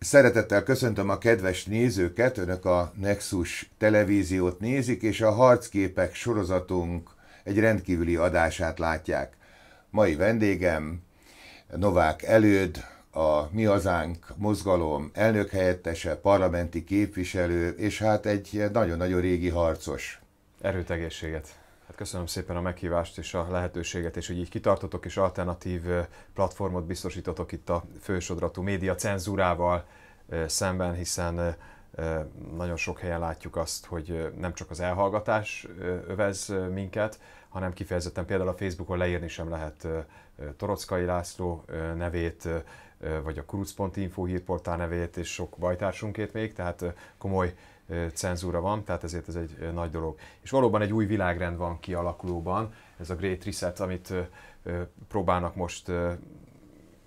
Szeretettel köszöntöm a kedves nézőket, önök a Nexus televíziót nézik, és a harcképek sorozatunk egy rendkívüli adását látják. Mai vendégem Novák Előd, a Mi Hazánk mozgalom elnökhelyettese, parlamenti képviselő, és hát egy nagyon-nagyon régi harcos. Erőt egészséget! Hát köszönöm szépen a meghívást és a lehetőséget, és hogy így kitartotok, és alternatív platformot biztosítotok itt a fősodratú média cenzúrával szemben, hiszen nagyon sok helyen látjuk azt, hogy nem csak az elhallgatás övez minket, hanem kifejezetten például a Facebookon leírni sem lehet Torockai László nevét, vagy a kuruc.info hírportál nevét, és sok bajtársunkét még, tehát komoly cenzúra van, tehát ezért ez egy nagy dolog. És valóban egy új világrend van kialakulóban, ez a Great Reset, amit próbálnak most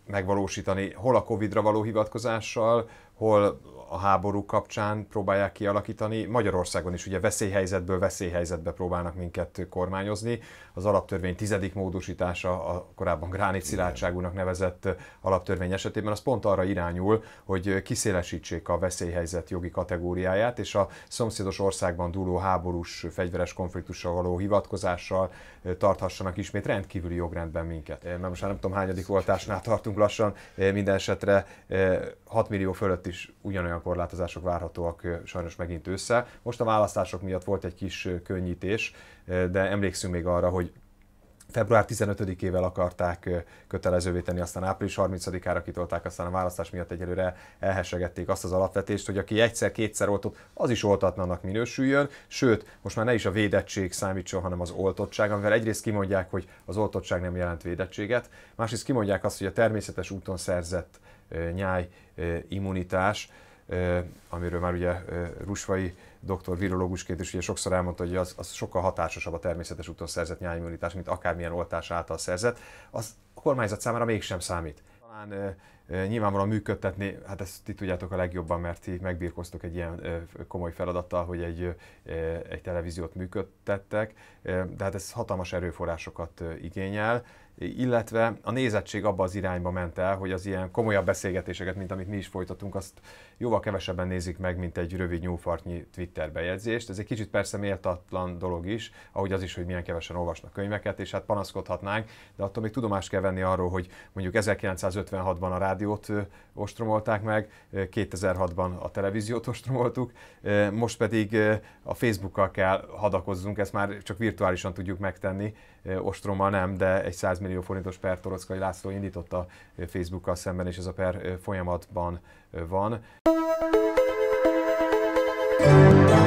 megvalósítani, hol a Covid-ra való hivatkozással, hol a háború kapcsán próbálják kialakítani. Magyarországon is ugye veszélyhelyzetből veszélyhelyzetbe próbálnak minket kormányozni. Az alaptörvény tizedik módosítása, a korábban Gránit szilárdságúnak nevezett alaptörvény esetében, az pont arra irányul, hogy kiszélesítsék a veszélyhelyzet jogi kategóriáját, és a szomszédos országban dúló háborús fegyveres konfliktussal való hivatkozással eh, tarthassanak ismét rendkívüli jogrendben minket. Mert eh, most már nem tudom hányadik voltásnál tartunk lassan, eh, minden esetre 6 millió fölötti is ugyanolyan korlátozások várhatóak sajnos megint össze. Most a választások miatt volt egy kis könnyítés, de emlékszünk még arra, hogy február 15-ével akarták kötelezővé tenni, aztán április 30-ára kitolták, aztán a választás miatt egyelőre elhesegették azt az alapvetést, hogy aki egyszer-kétszer oltott, az is oltatlanak minősüljön, sőt, most már ne is a védettség számítson, hanem az oltottság, amivel egyrészt kimondják, hogy az oltottság nem jelent védettséget, másrészt kimondják azt, hogy a természetes úton szerzett nyáj immunitás, amiről már ugye Rusvai doktor virológusként is ugye sokszor elmondta, hogy az, az sokkal hatásosabb a természetes úton szerzett nyájimmunitás, mint akármilyen oltás által szerzett, az a kormányzat számára mégsem számít. Talán Nyilvánvalóan működtetni, hát ezt ti tudjátok a legjobban, mert ti megbírkoztok egy ilyen komoly feladattal, hogy egy, egy televíziót működtettek, de hát ez hatalmas erőforrásokat igényel, illetve a nézettség abba az irányba ment el, hogy az ilyen komolyabb beszélgetéseket, mint amit mi is folytatunk, azt jóval kevesebben nézik meg, mint egy rövid nyúlfartnyi Twitter bejegyzést. Ez egy kicsit persze méltatlan dolog is, ahogy az is, hogy milyen kevesen olvasnak könyveket, és hát panaszkodhatnánk, de attól még tudomást kell venni arról, hogy mondjuk 1956-ban a rád rádiót ostromolták meg, 2006-ban a televíziót ostromoltuk, most pedig a Facebookkal kell hadakozzunk, ezt már csak virtuálisan tudjuk megtenni, ostrommal nem, de egy 100 millió forintos per Torockai László indította Facebookkal szemben, és ez a per folyamatban van. Thank